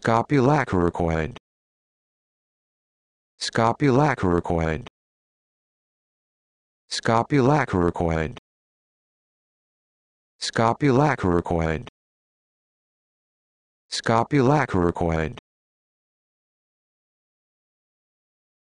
Scapulacoracoid. Scapulacoracoid. Scapulacoracoid. Scapulacoracoid. Scapulacoracoid.